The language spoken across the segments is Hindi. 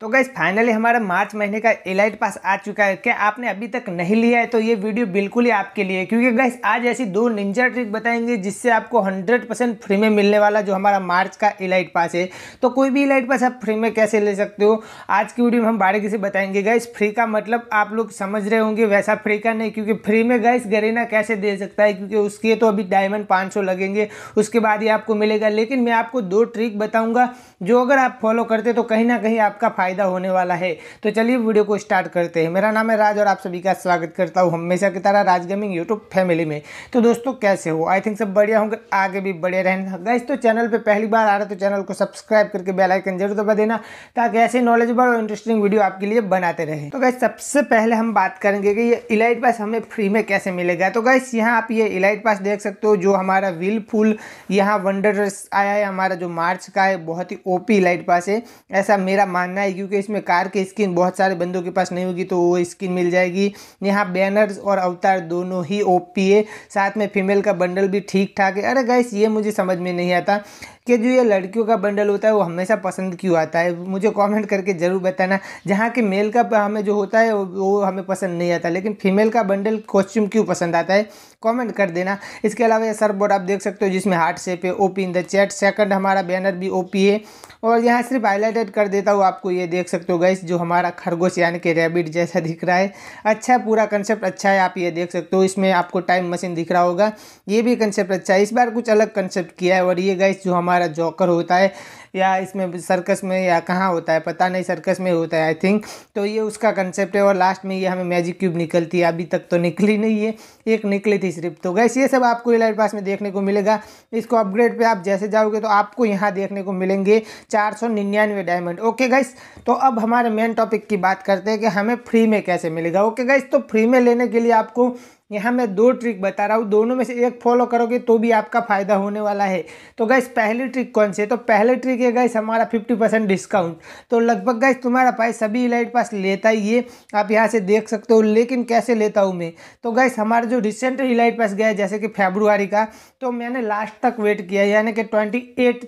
तो गैस फाइनली हमारा मार्च महीने का एलाइट पास आ चुका है क्या आपने अभी तक नहीं लिया है तो ये वीडियो बिल्कुल ही आपके लिए क्योंकि गैस आज ऐसी दो निंजा ट्रिक बताएंगे जिससे आपको 100 परसेंट फ्री में मिलने वाला जो हमारा मार्च का एलाइट पास है तो कोई भी एलाइट पास आप फ्री में कैसे ले सकते हो आज की वीडियो में हम बारीकी से बताएंगे गैस फ्री का मतलब आप लोग समझ रहे होंगे वैसा फ्री का नहीं क्योंकि फ्री में गैस गरीना कैसे दे सकता है क्योंकि उसके तो अभी डायमंड पाँच लगेंगे उसके बाद ही आपको मिलेगा लेकिन मैं आपको दो ट्रिक बताऊँगा जो अगर आप फॉलो करते तो कहीं ना कहीं आपका फ़ायदा होने वाला है तो चलिए वीडियो को स्टार्ट करते हैं मेरा नाम है राज और आप सभी का स्वागत करता हूँ हमेशा की तरह राज गेमिंग यूट्यूब फैमिली में तो दोस्तों कैसे हो आई थिंक सब बढ़िया होंगे आगे भी बढ़े रहना गाइस तो चैनल पर पहली बार आ रहा तो चैनल को सब्सक्राइब करके बेलाइकन जरूर दबा देना ताकि ऐसे नॉलेजेबल और इंटरेस्टिंग वीडियो आपके लिए बनाते रहे तो गाइस सबसे पहले हम बात करेंगे कि ये इलाइट पास हमें फ्री में कैसे मिलेगा तो गाइस यहाँ आप ये इलाइट पास देख सकते हो जो हमारा व्हील फुल यहाँ वंडर आया है हमारा जो मार्च का है बहुत ही ओपी इलाइट पास है ऐसा मेरा मानना है क्योंकि इसमें कार की स्किन बहुत सारे बंदों के पास नहीं होगी तो वो स्किन मिल जाएगी यहाँ बैनर्स और अवतार दोनों ही ओपी है साथ में फीमेल का बंडल भी ठीक ठाक है अरे गाइस ये मुझे समझ में नहीं आता कि जो ये लड़कियों का बंडल होता है वो हमेशा पसंद क्यों आता है मुझे कॉमेंट करके ज़रूर बताना जहाँ के मेल का हमें जो होता है वो हमें पसंद नहीं आता लेकिन फीमेल का बंडल कॉस्ट्यूम क्यों पसंद आता है कमेंट कर देना इसके अलावा ये सर बोर्ड आप देख सकते हो जिसमें हार्ट शेप है O in the chat second हमारा बैनर भी ओ है और यहाँ सिर्फ हाईलाइटेड कर देता हूँ आपको ये देख सकते हो गैस जो हमारा खरगोश यानी कि रैबिट जैसा दिख रहा है अच्छा पूरा कंसेप्ट अच्छा है आप ये देख सकते हो इसमें आपको टाइम मशीन दिख रहा होगा ये भी कंसेप्ट अच्छा है इस बार कुछ अलग कंसेप्ट किया है और ये गैस जो हमारा हमारा जॉकर होता है या इसमें सर्कस में या कहाँ होता है पता नहीं सर्कस में होता है आई थिंक तो ये उसका कंसेप्ट है और लास्ट में ये हमें मैजिक क्यूब निकलती है अभी तक तो निकली नहीं है एक निकली थी सिर्फ तो गैस ये सब आपको इलाइट पास में देखने को मिलेगा इसको अपग्रेड पे आप जैसे जाओगे तो आपको यहाँ देखने को मिलेंगे चार सौ निन्यानवे डायमंड ओके गैस तो अब हमारे मेन टॉपिक की बात करते हैं कि हमें फ्री में कैसे मिलेगा ओके गैस तो फ्री में लेने के लिए आपको यहाँ मैं दो ट्रिक बता रहा हूँ दोनों में से एक फॉलो करोगे तो भी आपका फ़ायदा होने वाला है तो गैस पहली ट्रिक कौन सी है तो पहले ट्रिक है गैस हमारा 50 परसेंट डिस्काउंट तो लगभग गैस तुम्हारा भाई सभी इलाइट पास लेता ही है आप यहाँ से देख सकते हो लेकिन कैसे लेता हूँ मैं तो गैस हमारा जो रिसेंट इलाइट पास गया जैसे कि फेब्रुआरी का तो मैंने लास्ट तक वेट किया यानी कि ट्वेंटी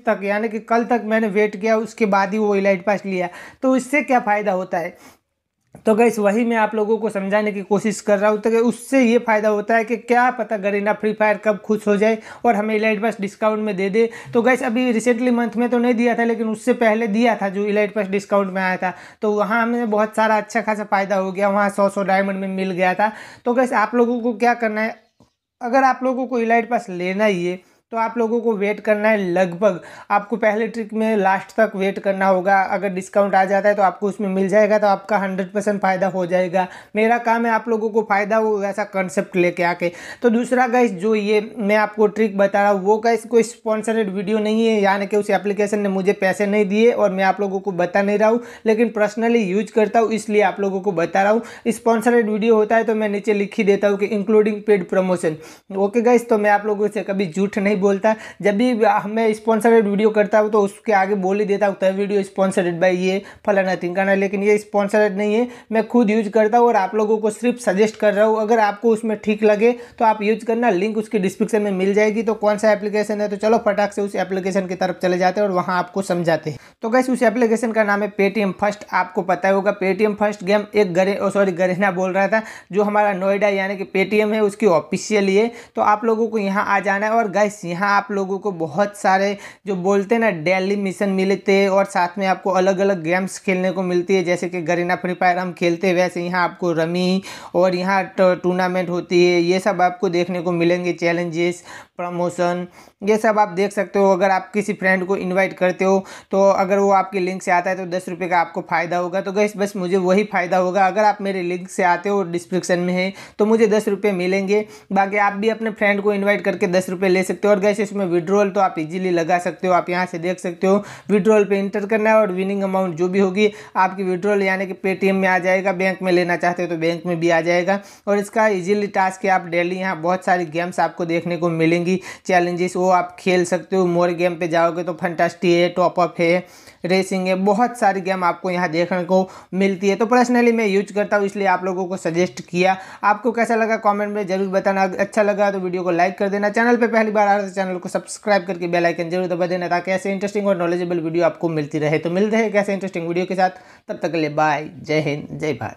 तक यानी कि कल तक मैंने वेट किया उसके बाद ही वो इलाइट पास लिया तो इससे क्या फ़ायदा होता है तो गैस वही मैं आप लोगों को समझाने की कोशिश कर रहा हूँ तो उससे ये फ़ायदा होता है कि क्या पता गरीना फ्री फायर कब खुश हो जाए और हमें इलाइट पास डिस्काउंट में दे दे तो गैस अभी रिसेंटली मंथ में तो नहीं दिया था लेकिन उससे पहले दिया था जो इलाइट पास डिस्काउंट में आया था तो वहाँ हमें बहुत सारा अच्छा खासा फ़ायदा हो गया वहाँ सौ सौ डायमंड में मिल गया था तो गैस आप लोगों को क्या करना है अगर आप लोगों को इलाइट पास लेना ही है तो आप लोगों को वेट करना है लगभग आपको पहले ट्रिक में लास्ट तक वेट करना होगा अगर डिस्काउंट आ जाता है तो आपको उसमें मिल जाएगा तो आपका हंड्रेड परसेंट फ़ायदा हो जाएगा मेरा काम है आप लोगों को फ़ायदा हो वैसा कंसेप्ट लेके आके तो दूसरा गैस जो ये मैं आपको ट्रिक बता रहा हूँ वो गैस कोई स्पॉन्सरेड वीडियो नहीं है यानी कि उस एप्लीकेशन ने मुझे पैसे नहीं दिए और मैं आप लोगों को बता नहीं रहा हूँ लेकिन पर्सनली यूज करता हूँ इसलिए आप लोगों को बता रहा हूँ स्पॉन्सरेड वीडियो होता है तो मैं नीचे लिख ही देता हूँ कि including paid promotion okay guys तो मैं आप लोगों से कभी झूठ नहीं नहीं बोलता जब भी हमें स्पॉन्सर्ड वीडियो करता हूँ तो उसके आगे बोल ही देता हूँ तब वीडियो स्पॉन्सर्ड बाई ये फलाना थिंकाना लेकिन ये स्पॉन्सर्ड नहीं है मैं खुद यूज करता हूँ और आप लोगों को सिर्फ सजेस्ट कर रहा हूँ अगर आपको उसमें ठीक लगे तो आप यूज करना लिंक उसके डिस्क्रिप्शन में मिल जाएगी तो कौन सा एप्लीकेशन है तो चलो फटाक से उस एप्लीकेशन की तरफ चले जाते हैं और वहाँ आपको समझाते हैं तो कैसे उस एप्लीकेशन का नाम है पेटीएम फर्स्ट आपको पता होगा पेटीएम फर्स्ट गेम एक गरे सॉरी गरेना बोल रहा था जो हमारा नोएडा यानी कि पेटीएम है उसकी ऑफिशियल है तो आप लोगों को यहाँ आ जाना है और गैस यहाँ आप लोगों को बहुत सारे जो बोलते हैं ना डेली मिशन मिलते हैं और साथ में आपको अलग अलग गेम्स खेलने को मिलती है जैसे कि गरीना फ्री फायर हम खेलते वैसे यहाँ आपको रमी और यहाँ टूर्नामेंट होती है ये सब आपको देखने को मिलेंगे चैलेंजेस प्रमोशन ये सब आप देख सकते हो अगर आप किसी फ्रेंड को इनवाइट करते हो तो अगर वो आपके लिंक से आता है तो दस रुपये का आपको फ़ायदा होगा तो गैस बस मुझे वही फ़ायदा होगा अगर आप मेरे लिंक से आते हो डिस्क्रिप्शन में है तो मुझे दस रुपये मिलेंगे बाकी आप भी अपने फ्रेंड को इन्वाइट करके दस रुपये ले सकते हो और गैस इसमें विड्रोवल तो आप इजीली लगा सकते हो आप यहाँ से देख सकते हो विड्रोवल पे इंटर करना है और विनिंग अमाउंट जो भी होगी आपकी विड्रोवल यानी कि पेटीएम में आ जाएगा बैंक में लेना चाहते हो तो बैंक में भी आ जाएगा और इसका इजीली टास्क है आप डेली यहाँ बहुत सारी गेम्स आपको देखने को मिलेंगी चैलेंजेस वो आप खेल सकते हो मोर गेम पर जाओगे तो फंटास्टी है टॉपअप है रेसिंग है बहुत सारी गेम आपको यहाँ देखने को मिलती है तो पर्सनली मैं यूज करता हूँ इसलिए आप लोगों को सजेस्ट किया आपको कैसा लगा कॉमेंट में जरूर बताना अच्छा लगा तो वीडियो को लाइक कर देना चैनल पर पहली बार आ रहा तो चैनल को सब्सक्राइब करके बेलाइकन जरूर दबा देना ताकि ऐसे इंटरेस्टिंग और नॉलेजेबल वीडियो आपको मिलती रहे तो मिलते हैं कैसे इंटरेस्टिंग वीडियो के साथ तब तक ले बाय जय हिंद जय भारत